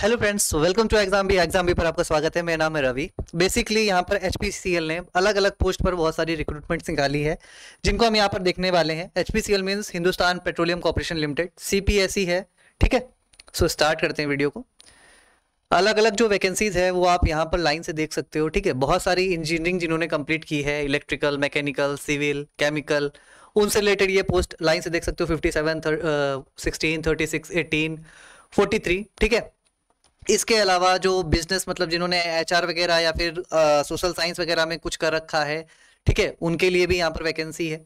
hello friends welcome to exam भी exam भी पर आपका स्वागत है मेरा नाम है रवि बेसिकली यहाँ पर एच ने अलग अलग पोस्ट पर बहुत सारी रिक्रूटमेंट्स निकाली है जिनको हम यहाँ पर देखने वाले हैं H P means Hindustan petroleum corporation limited सी है ठीक है सो so, स्टार्ट करते हैं वीडियो को अलग अलग जो वैकेंसीज है वो आप यहाँ पर लाइन से देख सकते हो ठीक है बहुत सारी इंजीनियरिंग जिन्होंने कंप्लीट की है इलेक्ट्रिकल मैकेनिकल सिविल केमिकल उनसे रिलेटेड ये पोस्ट लाइन से देख सकते हो fifty seven sixteen thirty six eighteen forty three ठीक है इसके अलावा जो बिजनेस मतलब जिन्होंने एच वगैरह या फिर सोशल साइंस वगैरह में कुछ कर रखा है ठीक है उनके लिए भी यहाँ पर वैकेंसी है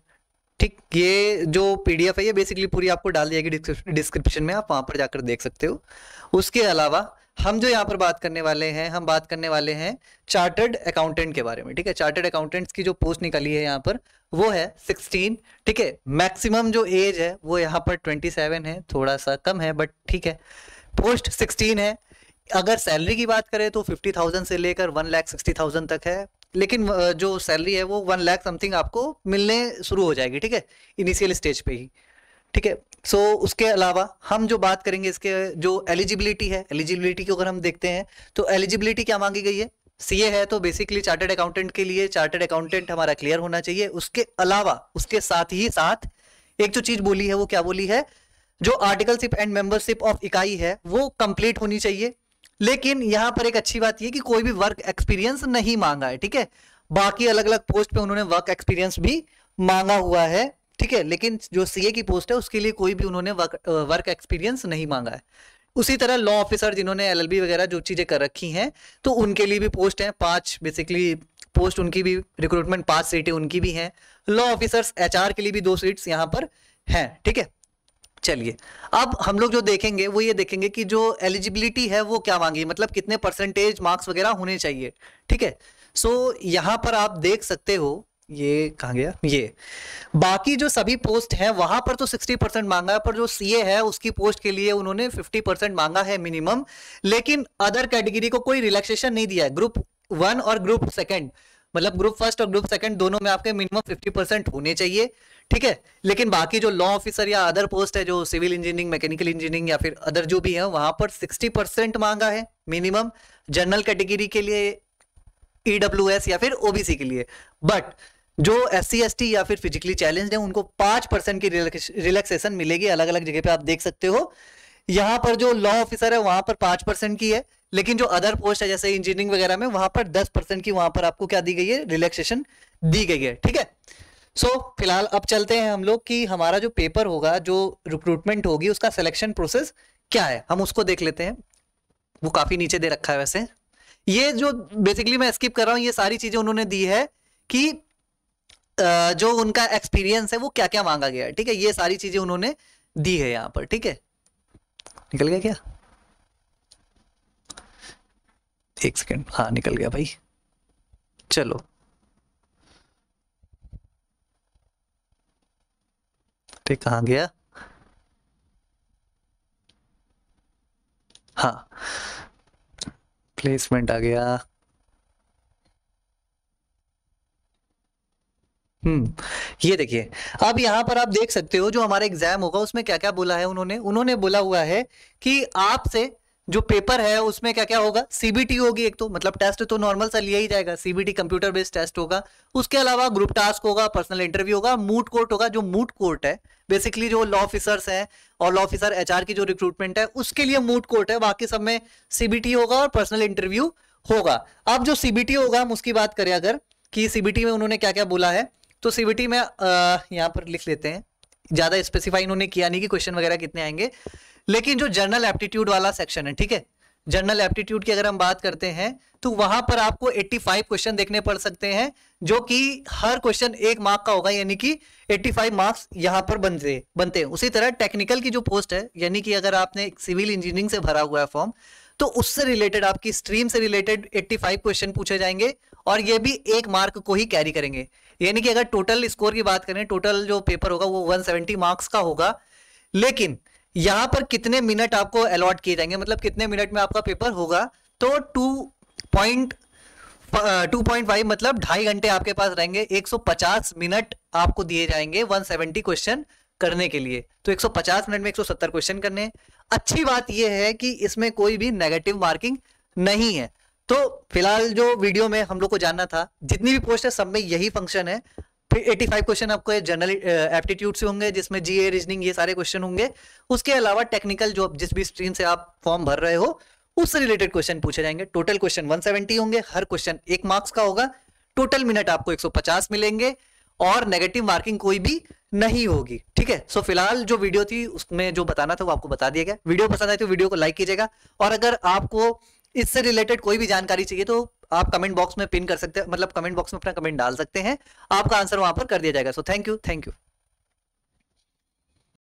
ठीक ये जो पीडीएफ है ये बेसिकली पूरी आपको डाल दी जाएगी डिस्क्रिप्शन में आप वहाँ पर जाकर देख सकते हो उसके अलावा हम जो यहाँ पर बात करने वाले हैं हम बात करने वाले हैं चार्टर्ड अकाउंटेंट के बारे में ठीक है चार्टर्ड अकाउंटेंट्स की जो पोस्ट निकली है यहाँ पर वो है सिक्सटीन ठीक है मैक्सिमम जो एज है वो यहाँ पर ट्वेंटी सेवन है थोड़ा सा कम है बट ठीक है पोस्ट सिक्सटीन है अगर सैलरी की बात करें तो फिफ्टी थाउजेंड से लेकर वन लाख सिक्सटी थाउजेंड तक है लेकिन जो सैलरी है वो वन लाख समथिंग आपको मिलने शुरू हो जाएगी ठीक है इनिशियल स्टेज पे ही ठीक है सो उसके अलावा हम जो बात करेंगे इसके जो एलिजिबिलिटी है एलिजिबिलिटी को अगर हम देखते हैं तो एलिजिबिलिटी क्या मांगी गई है सीए है तो बेसिकली चार्टर्ड अकाउंटेंट के लिए चार्टर्ड अकाउंटेंट हमारा क्लियर होना चाहिए उसके अलावा उसके साथ ही साथ एक जो चीज बोली है वो क्या बोली है जो आर्टिकलशिप एंड मेंबरशिप ऑफ इकाई है वो कंप्लीट होनी चाहिए लेकिन यहां पर एक अच्छी बात यह कि कोई भी वर्क एक्सपीरियंस नहीं मांगा है ठीक है बाकी अलग अलग पोस्ट पे उन्होंने वर्क एक्सपीरियंस भी मांगा हुआ है ठीक है लेकिन जो सीए की पोस्ट है उसके लिए कोई भी उन्होंने वर्क वर्क एक्सपीरियंस नहीं मांगा है उसी तरह लॉ ऑफिसर जिन्होंने एलएलबी वगैरह जो चीज़ें कर रखी हैं तो उनके लिए भी पोस्ट हैं पांच बेसिकली पोस्ट उनकी भी रिक्रूटमेंट पांच सीटें उनकी भी हैं लॉ ऑफिसर्स एचआर के लिए भी दो सीट्स यहाँ पर हैं ठीक है चलिए अब हम लोग जो देखेंगे वो ये देखेंगे कि जो एलिजिबिलिटी है वो क्या मांगी मतलब कितने परसेंटेज मार्क्स वगैरह होने चाहिए ठीक है सो so, यहाँ पर आप देख सकते हो ये कहा गया ये बाकी जो सभी पोस्ट है वहां पर तो 60 परसेंट मांगा है पर जो सीए है उसकी पोस्ट के लिए उन्होंने 50 परसेंट मांगा है मिनिमम लेकिन अदर कैटेगरी को कोई रिलैक्सेशन नहीं दिया है ग्रुप वन और ग्रुप सेकंड मतलब ग्रुप फर्स्ट और ग्रुप सेकंड दोनों में आपके मिनिमम 50 परसेंट होने चाहिए ठीक है लेकिन बाकी जो लॉ ऑफिसर या अदर पोस्ट है जो सिविल इंजीनियरिंग मैकेनिकल इंजीनियरिंग या फिर अदर जो भी है वहां पर सिक्सटी परसेंट मांगा है मिनिमम जनरल कैटेगरी के लिए ईडब्ल्यू e या फिर ओबीसी के लिए बट जो एस सी या फिर फिजिकली चैलेंज है उनको पांच परसेंट की रिलैक्सेशन मिलेगी अलग अलग जगह पे आप देख सकते हो यहां पर जो लॉ ऑफिसर है वहां पर पांच परसेंट की है लेकिन जो अदर पोस्ट है जैसे इंजीनियरिंग वगैरह में वहां पर दस परसेंट की वहां पर आपको क्या दी गई है रिलैक्सेशन दी गई है ठीक है सो so, फिलहाल अब चलते हैं हम लोग कि हमारा जो पेपर होगा जो रिक्रूटमेंट होगी उसका सिलेक्शन प्रोसेस क्या है हम उसको देख लेते हैं वो काफी नीचे दे रखा है वैसे ये जो बेसिकली मैं स्किप कर रहा हूँ ये सारी चीजें उन्होंने दी है कि जो उनका एक्सपीरियंस है वो क्या क्या मांगा गया है ठीक है ये सारी चीजें उन्होंने दी है यहाँ पर ठीक है निकल गया क्या एक सेकेंड हाँ निकल गया भाई चलो पे कहाँ गया हाँ प्लेसमेंट आ गया हम्म ये देखिए अब यहाँ पर आप देख सकते हो जो हमारा एग्जाम होगा उसमें क्या क्या बोला है उन्होंने उन्होंने बोला हुआ है कि आपसे जो पेपर है उसमें क्या क्या होगा सीबीटी होगी एक तो मतलब टेस्ट तो नॉर्मल सा लिया ही जाएगा सीबीटी कंप्यूटर बेस्ड टेस्ट होगा उसके अलावा ग्रुप टास्क होगा पर्सनल इंटरव्यू होगा मूट कोर्ट होगा जो मूट कोर्ट है बेसिकली जो लॉ ऑफिसर्स हैं और लॉ ऑफिसर एचआर की जो रिक्रूटमेंट है उसके लिए मूट कोर्ट है बाकी सब में सीबीटी होगा और पर्सनल इंटरव्यू होगा अब जो सीबीटी होगा हम उसकी बात करें अगर कि सीबीटी में उन्होंने क्या क्या बोला है तो सीबीटी में यहाँ पर लिख लेते हैं ज़्यादा स्पेसिफाई इन्होंने किया नहीं कि क्वेश्चन वगैरह कितने आएंगे लेकिन जो जनरल एप्टीट्यूड वाला सेक्शन है ठीक है जनरल एप्टीट्यूड की अगर हम बात करते हैं तो वहां पर आपको 85 क्वेश्चन देखने पड़ सकते हैं जो कि हर क्वेश्चन एक मार्क का होगा यानी कि 85 मार्क्स यहां पर बनते बनते हैं उसी तरह टेक्निकल की जो पोस्ट है यानी कि अगर आपने सिविल इंजीनियरिंग से भरा हुआ है फॉर्म तो उससे रिलेटेड आपकी स्ट्रीम से रिलेटेड 85 क्वेश्चन पूछे जाएंगे और ये भी एक मार्क को ही कैरी करेंगे यानी कि अगर टोटल स्कोर की बात करें टोटल जो पेपर होगा वो 170 मार्क्स का होगा लेकिन यहाँ पर कितने मिनट आपको अलॉट किए जाएंगे मतलब कितने मिनट में आपका पेपर होगा तो two point two point five मतलब ढाई घंटे आपके पास रहेंगे 150 मिनट आपको दिए जाएंगे 170 क्वेश्चन करने के लिए तो 150 मिनट में 170 क्वेश्चन करने हैं अच्छी बात यह है कि इसमें कोई भी नेगेटिव मार्किंग नहीं है तो फिलहाल जो वीडियो में हम लोग को जानना था जितनी भी पोस्ट है सब में यही फंक्शन है फिर एटी फाइव क्वेश्चन आपको जनरल एप्टीट्यूड से होंगे जिसमें जीए रीजनिंग ये सारे क्वेश्चन होंगे उसके अलावा टेक्निकल जो जिस भी स्ट्रीम से आप फॉर्म भर रहे हो उससे रिलेटेड क्वेश्चन पूछे जाएंगे टोटल क्वेश्चन 170 होंगे हर क्वेश्चन एक मार्क्स का होगा टोटल मिनट आपको 150 मिलेंगे और नेगेटिव मार्किंग कोई भी नहीं होगी ठीक है सो फिलहाल जो वीडियो थी उसमें जो बताना था वो आपको बता दिया गया वीडियो पसंद आई तो वीडियो को लाइक कीजिएगा और अगर आपको इससे रिलेटेड कोई भी जानकारी चाहिए तो आप कमेंट बॉक्स में पिन कर सकते हैं मतलब कमेंट बॉक्स में अपना कमेंट डाल सकते हैं आपका आंसर वहां पर कर दिया जाएगा so thank you thank you